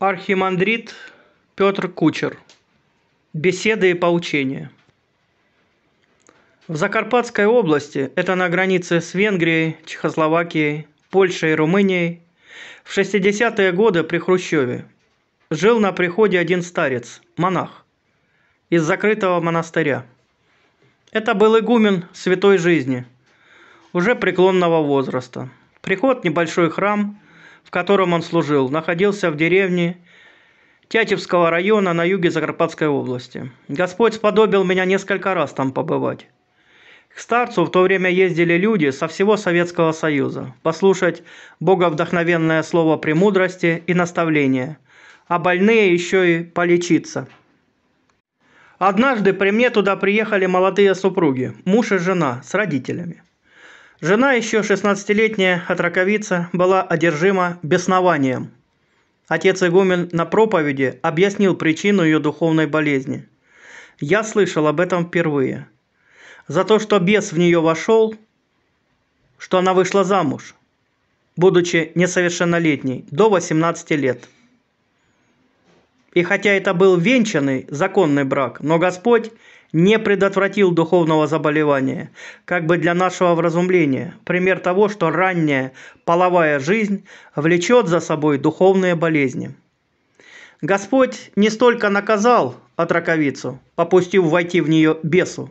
архимандрит Петр Кучер. Беседы и поучения. В Закарпатской области, это на границе с Венгрией, Чехословакией, Польшей и Румынией, в 60-е годы при Хрущеве жил на приходе один старец, монах, из закрытого монастыря. Это был игумен святой жизни, уже преклонного возраста. Приход – небольшой храм – в котором он служил, находился в деревне Тятевского района на юге Закарпатской области. Господь сподобил меня несколько раз там побывать. К старцу в то время ездили люди со всего Советского Союза послушать Бога вдохновенное слово премудрости и наставления, а больные еще и полечиться. Однажды при мне туда приехали молодые супруги, муж и жена, с родителями. Жена, еще 16-летняя отраковица, была одержима беснованием. Отец Игумен на проповеди объяснил причину ее духовной болезни. Я слышал об этом впервые. За то, что бес в нее вошел, что она вышла замуж, будучи несовершеннолетней, до 18 лет – и хотя это был венчанный, законный брак, но Господь не предотвратил духовного заболевания, как бы для нашего вразумления. Пример того, что ранняя половая жизнь влечет за собой духовные болезни. Господь не столько наказал отраковицу, попустив войти в нее бесу,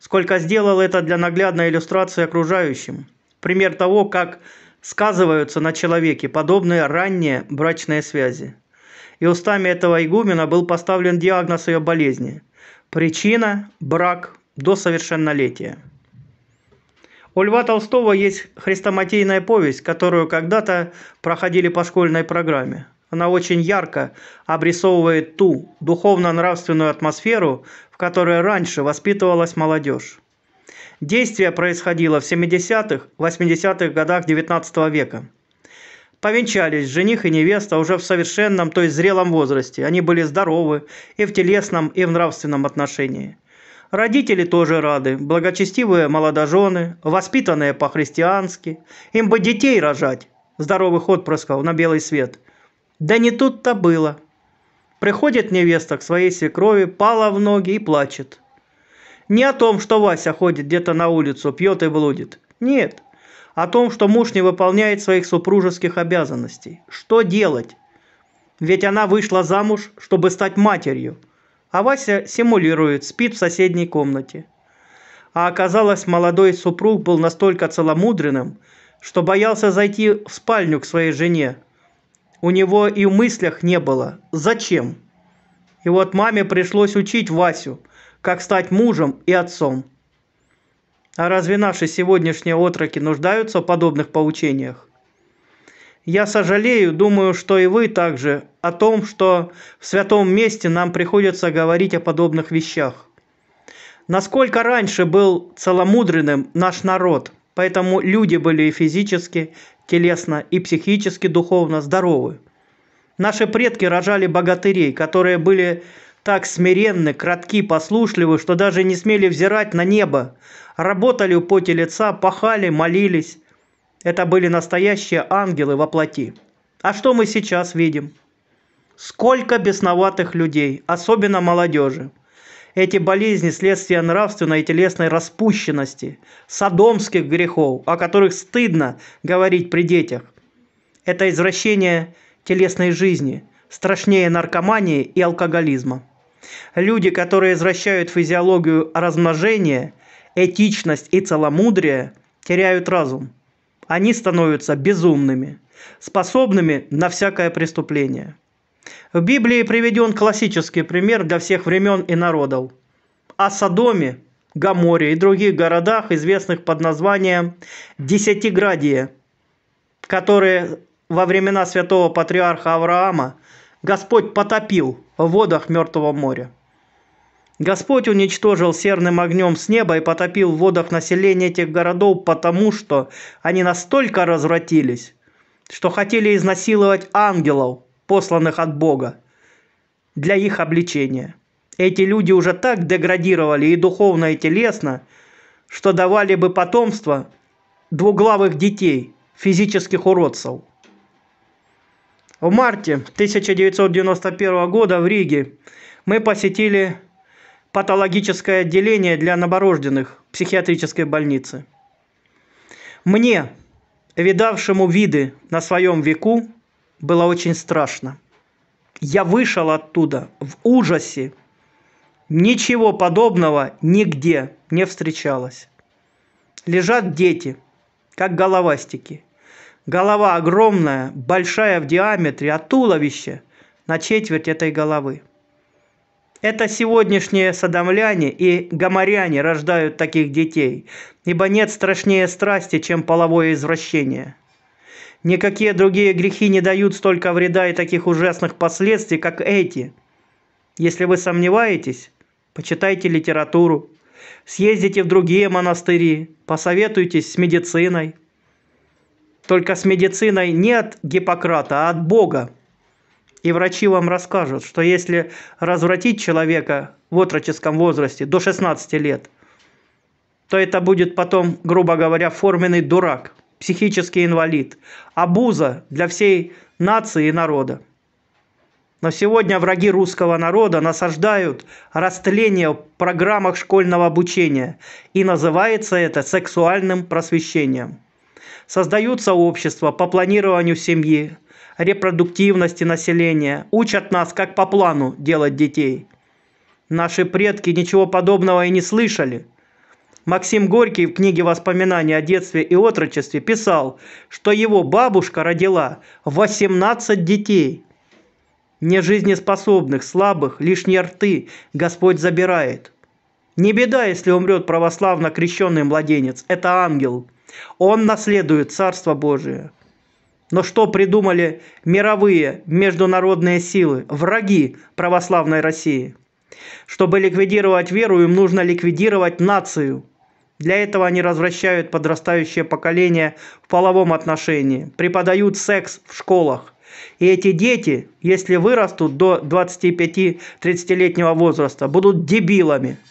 сколько сделал это для наглядной иллюстрации окружающим. Пример того, как сказываются на человеке подобные ранние брачные связи – и устами этого игумена был поставлен диагноз ее болезни. Причина – брак до совершеннолетия. У Льва Толстого есть хрестоматийная повесть, которую когда-то проходили по школьной программе. Она очень ярко обрисовывает ту духовно-нравственную атмосферу, в которой раньше воспитывалась молодежь. Действие происходило в 70-х, 80-х годах XIX века. Повенчались жених и невеста уже в совершенном, то есть зрелом возрасте. Они были здоровы и в телесном, и в нравственном отношении. Родители тоже рады, благочестивые молодожены, воспитанные по-христиански. Им бы детей рожать, здоровых отпрысков на белый свет. Да не тут-то было. Приходит невеста к своей свекрови, пала в ноги и плачет. Не о том, что Вася ходит где-то на улицу, пьет и блудит. Нет – о том, что муж не выполняет своих супружеских обязанностей. Что делать? Ведь она вышла замуж, чтобы стать матерью, а Вася симулирует, спит в соседней комнате. А оказалось, молодой супруг был настолько целомудренным, что боялся зайти в спальню к своей жене. У него и в мыслях не было. Зачем? И вот маме пришлось учить Васю, как стать мужем и отцом – а разве наши сегодняшние отроки нуждаются в подобных поучениях? Я сожалею, думаю, что и вы также, о том, что в святом месте нам приходится говорить о подобных вещах. Насколько раньше был целомудренным наш народ, поэтому люди были и физически, телесно, и психически, духовно здоровы. Наши предки рожали богатырей, которые были так смиренны, кратки, послушливы, что даже не смели взирать на небо. Работали у поте лица, пахали, молились. Это были настоящие ангелы во плоти. А что мы сейчас видим? Сколько бесноватых людей, особенно молодежи. Эти болезни – следствие нравственной и телесной распущенности, садомских грехов, о которых стыдно говорить при детях. Это извращение телесной жизни, страшнее наркомании и алкоголизма. Люди, которые извращают физиологию размножения, этичность и целомудрие, теряют разум. Они становятся безумными, способными на всякое преступление. В Библии приведен классический пример для всех времен и народов. О Содоме, Гаморе и других городах, известных под названием «Десятиградие», которые во времена святого патриарха Авраама – Господь потопил в водах Мертвого моря. Господь уничтожил серным огнем с неба и потопил в водах население этих городов, потому что они настолько развратились, что хотели изнасиловать ангелов, посланных от Бога, для их обличения. Эти люди уже так деградировали и духовно, и телесно, что давали бы потомство двуглавых детей, физических уродцев – в марте 1991 года в Риге мы посетили патологическое отделение для новорожденных психиатрической больницы. Мне, видавшему виды на своем веку, было очень страшно. Я вышел оттуда в ужасе. Ничего подобного нигде не встречалось. Лежат дети, как головастики, Голова огромная, большая в диаметре, а туловище на четверть этой головы. Это сегодняшние садомляне и гоморяне рождают таких детей, ибо нет страшнее страсти, чем половое извращение. Никакие другие грехи не дают столько вреда и таких ужасных последствий, как эти. Если вы сомневаетесь, почитайте литературу, съездите в другие монастыри, посоветуйтесь с медициной – только с медициной не от Гиппократа, а от Бога. И врачи вам расскажут, что если развратить человека в отроческом возрасте до 16 лет, то это будет потом, грубо говоря, форменный дурак, психический инвалид, абуза для всей нации и народа. Но сегодня враги русского народа насаждают растление в программах школьного обучения, и называется это сексуальным просвещением. Создаются общества по планированию семьи, репродуктивности населения, учат нас, как по плану делать детей. Наши предки ничего подобного и не слышали. Максим Горький в книге «Воспоминания о детстве и отрочестве» писал, что его бабушка родила 18 детей. Нежизнеспособных, слабых, лишние рты Господь забирает. Не беда, если умрет православно крещенный младенец, это ангел – он наследует Царство Божие. Но что придумали мировые международные силы, враги православной России? Чтобы ликвидировать веру, им нужно ликвидировать нацию. Для этого они развращают подрастающее поколение в половом отношении, преподают секс в школах. И эти дети, если вырастут до 25-30-летнего возраста, будут дебилами –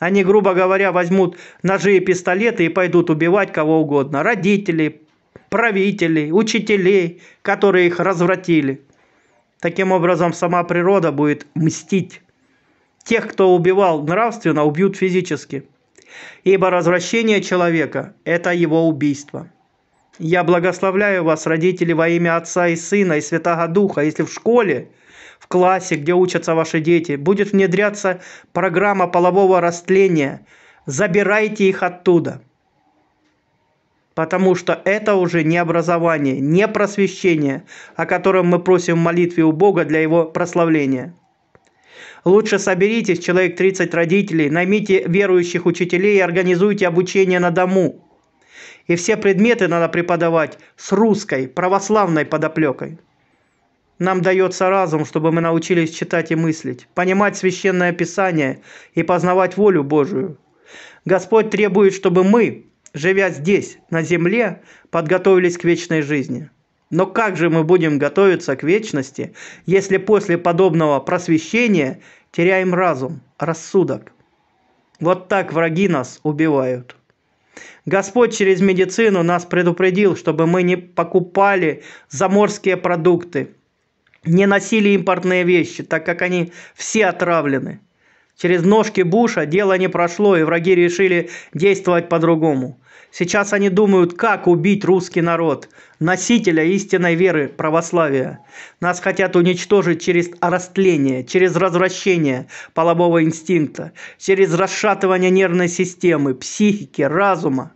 они, грубо говоря, возьмут ножи и пистолеты и пойдут убивать кого угодно. Родителей, правителей, учителей, которые их развратили. Таким образом, сама природа будет мстить. Тех, кто убивал нравственно, убьют физически. Ибо развращение человека – это его убийство. Я благословляю вас, родители, во имя Отца и Сына и Святого Духа, если в школе – в классе, где учатся ваши дети, будет внедряться программа полового растления. Забирайте их оттуда. Потому что это уже не образование, не просвещение, о котором мы просим в молитве у Бога для его прославления. Лучше соберитесь, человек 30 родителей, наймите верующих учителей и организуйте обучение на дому. И все предметы надо преподавать с русской, православной подоплекой. Нам дается разум, чтобы мы научились читать и мыслить, понимать священное писание и познавать волю Божию. Господь требует, чтобы мы, живя здесь, на земле, подготовились к вечной жизни. Но как же мы будем готовиться к вечности, если после подобного просвещения теряем разум, рассудок? Вот так враги нас убивают. Господь через медицину нас предупредил, чтобы мы не покупали заморские продукты, не носили импортные вещи, так как они все отравлены. Через ножки Буша дело не прошло, и враги решили действовать по-другому. Сейчас они думают, как убить русский народ, носителя истинной веры православия. Нас хотят уничтожить через растление, через развращение полового инстинкта, через расшатывание нервной системы, психики, разума.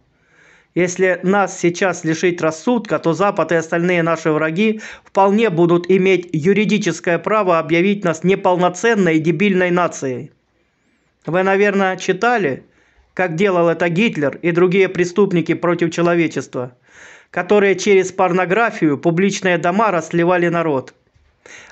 Если нас сейчас лишить рассудка, то Запад и остальные наши враги вполне будут иметь юридическое право объявить нас неполноценной и дебильной нацией. Вы, наверное, читали, как делал это Гитлер и другие преступники против человечества, которые через порнографию публичные дома расливали народ –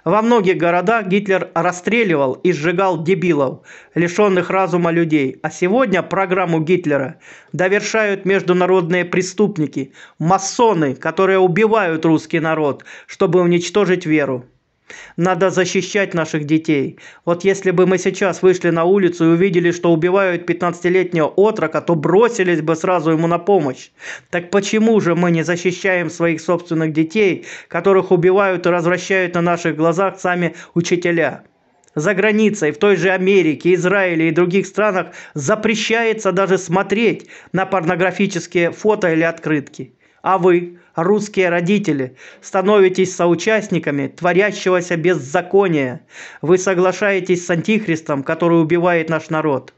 во многих городах Гитлер расстреливал и сжигал дебилов, лишенных разума людей. А сегодня программу Гитлера довершают международные преступники, масоны, которые убивают русский народ, чтобы уничтожить веру. Надо защищать наших детей. Вот если бы мы сейчас вышли на улицу и увидели, что убивают 15-летнего отрока, то бросились бы сразу ему на помощь. Так почему же мы не защищаем своих собственных детей, которых убивают и развращают на наших глазах сами учителя? За границей, в той же Америке, Израиле и других странах запрещается даже смотреть на порнографические фото или открытки. А вы, русские родители, становитесь соучастниками творящегося беззакония. Вы соглашаетесь с антихристом, который убивает наш народ.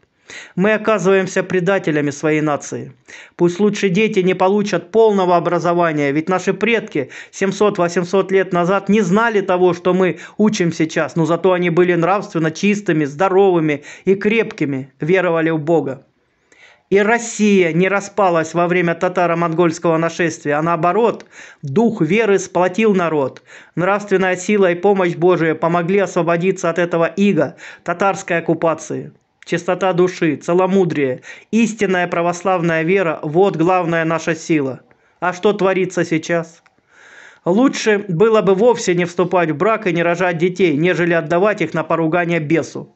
Мы оказываемся предателями своей нации. Пусть лучше дети не получат полного образования, ведь наши предки 700-800 лет назад не знали того, что мы учим сейчас, но зато они были нравственно чистыми, здоровыми и крепкими, веровали в Бога и Россия не распалась во время татаро-монгольского нашествия, а наоборот, дух веры сплотил народ. Нравственная сила и помощь Божия помогли освободиться от этого ига, татарской оккупации. Чистота души, целомудрие, истинная православная вера – вот главная наша сила. А что творится сейчас? Лучше было бы вовсе не вступать в брак и не рожать детей, нежели отдавать их на поругание бесу.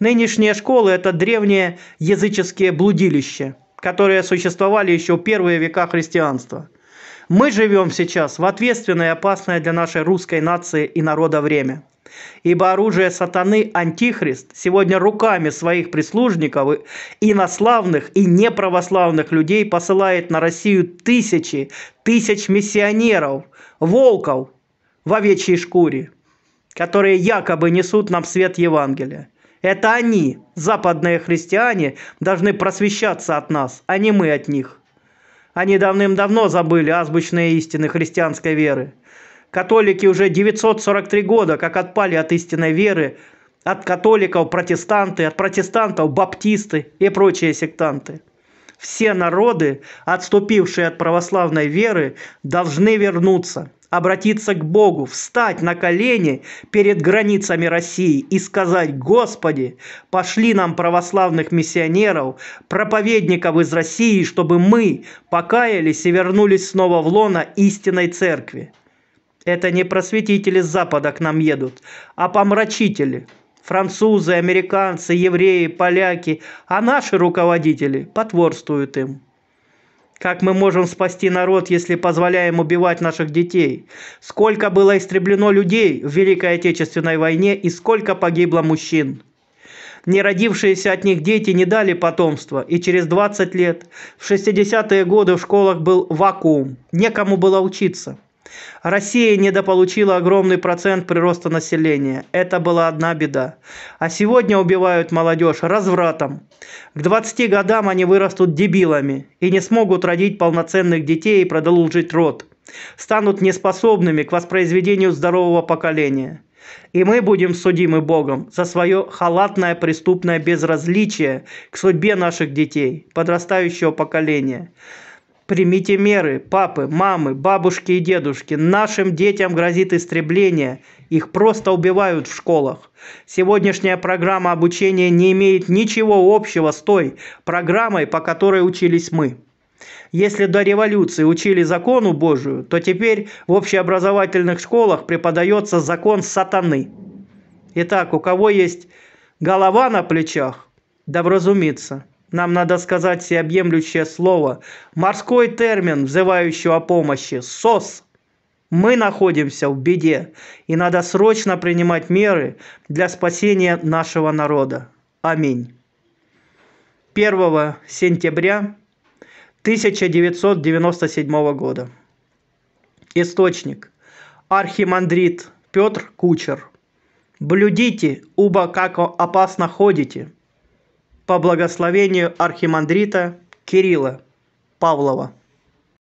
Нынешние школы — это древние языческие блудилища, которые существовали еще в первые века христианства. Мы живем сейчас в ответственное и опасное для нашей русской нации и народа время. Ибо оружие сатаны Антихрист сегодня руками своих прислужников, инославных и неправославных людей посылает на Россию тысячи, тысяч миссионеров, волков в овечьей шкуре, которые якобы несут нам свет Евангелия. Это они, западные христиане, должны просвещаться от нас, а не мы от них. Они давным-давно забыли азбучные истины христианской веры. Католики уже 943 года как отпали от истинной веры, от католиков протестанты, от протестантов баптисты и прочие сектанты. Все народы, отступившие от православной веры, должны вернуться – обратиться к Богу, встать на колени перед границами России и сказать, Господи, пошли нам православных миссионеров, проповедников из России, чтобы мы покаялись и вернулись снова в лоно истинной церкви. Это не просветители с Запада к нам едут, а помрачители. Французы, американцы, евреи, поляки, а наши руководители потворствуют им. Как мы можем спасти народ, если позволяем убивать наших детей? Сколько было истреблено людей в Великой Отечественной войне и сколько погибло мужчин? Не родившиеся от них дети не дали потомства, и через 20 лет, в 60-е годы в школах был вакуум, некому было учиться. Россия недополучила огромный процент прироста населения. Это была одна беда. А сегодня убивают молодежь развратом. К 20 годам они вырастут дебилами и не смогут родить полноценных детей и продолжить род. Станут неспособными к воспроизведению здорового поколения. И мы будем судимы Богом за свое халатное преступное безразличие к судьбе наших детей, подрастающего поколения. Примите меры, папы, мамы, бабушки и дедушки. Нашим детям грозит истребление. Их просто убивают в школах. Сегодняшняя программа обучения не имеет ничего общего с той программой, по которой учились мы. Если до революции учили закону Божию, то теперь в общеобразовательных школах преподается закон сатаны. Итак, у кого есть голова на плечах, да вразумится – нам надо сказать всеобъемлющее слово. Морской термин, взывающий о помощи. СОС. Мы находимся в беде, и надо срочно принимать меры для спасения нашего народа. Аминь. 1 сентября 1997 года. Источник. Архимандрит Петр Кучер. «Блюдите, уба как опасно ходите», по благословению архимандрита кирилла павлова